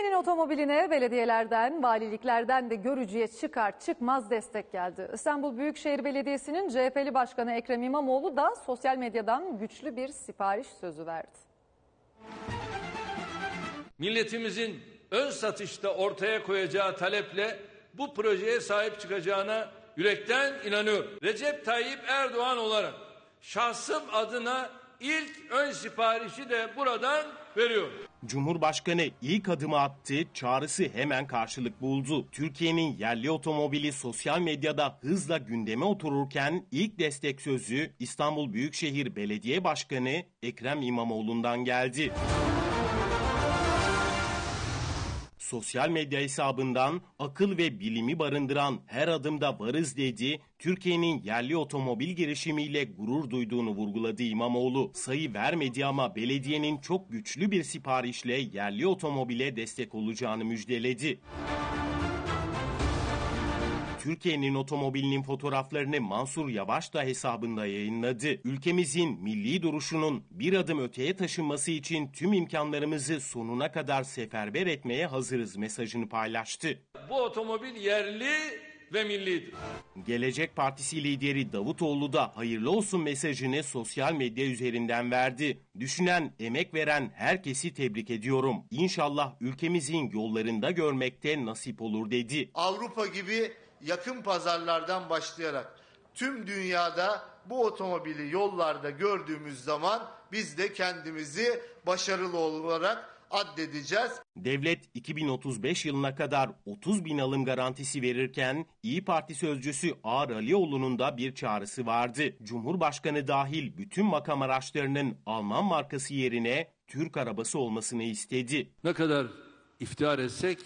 Senin otomobiline belediyelerden, valiliklerden de görücüye çıkar çıkmaz destek geldi. İstanbul Büyükşehir Belediyesi'nin CHP'li Başkanı Ekrem İmamoğlu da sosyal medyadan güçlü bir sipariş sözü verdi. Milletimizin ön satışta ortaya koyacağı taleple bu projeye sahip çıkacağına yürekten inanıyorum. Recep Tayyip Erdoğan olarak şahsım adına ilk ön siparişi de buradan veriyor. Cumhurbaşkanı ilk adımı attı, çağrısı hemen karşılık buldu. Türkiye'nin yerli otomobili sosyal medyada hızla gündeme otururken ilk destek sözü İstanbul Büyükşehir Belediye Başkanı Ekrem İmamoğlu'ndan geldi. Sosyal medya hesabından akıl ve bilimi barındıran her adımda varız dedi, Türkiye'nin yerli otomobil girişimiyle gurur duyduğunu vurguladı İmamoğlu. Sayı vermedi ama belediyenin çok güçlü bir siparişle yerli otomobile destek olacağını müjdeledi. Türkiye'nin otomobilinin fotoğraflarını Mansur Yavaş da hesabında yayınladı. Ülkemizin milli duruşunun bir adım öteye taşınması için tüm imkanlarımızı sonuna kadar seferber etmeye hazırız mesajını paylaştı. Bu otomobil yerli ve millidir. Gelecek Partisi lideri Davutoğlu da hayırlı olsun mesajını sosyal medya üzerinden verdi. Düşünen, emek veren herkesi tebrik ediyorum. İnşallah ülkemizin yollarında görmekte nasip olur dedi. Avrupa gibi yakın pazarlardan başlayarak tüm dünyada bu otomobili yollarda gördüğümüz zaman biz de kendimizi başarılı olarak addedeceğiz. Devlet 2035 yılına kadar 30 bin alım garantisi verirken İyi Parti sözcüsü Ağar Alioğlu'nun da bir çağrısı vardı. Cumhurbaşkanı dahil bütün makam araçlarının Alman markası yerine Türk arabası olmasını istedi. Ne kadar iftihar etsek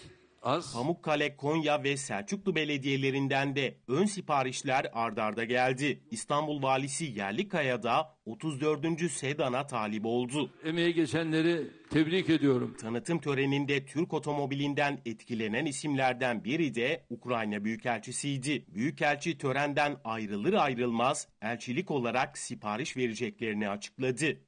az. Pamukkale, Konya ve Selçuklu belediyelerinden de ön siparişler ardarda geldi. İstanbul valisi Yerlikaya da 34. sedana talip oldu. Emeğe geçenleri tebrik ediyorum. Tanıtım töreninde Türk otomobilinden etkilenen isimlerden biri de Ukrayna Büyükelçisiydi. Büyükelçi törenden ayrılır ayrılmaz elçilik olarak sipariş vereceklerini açıkladı.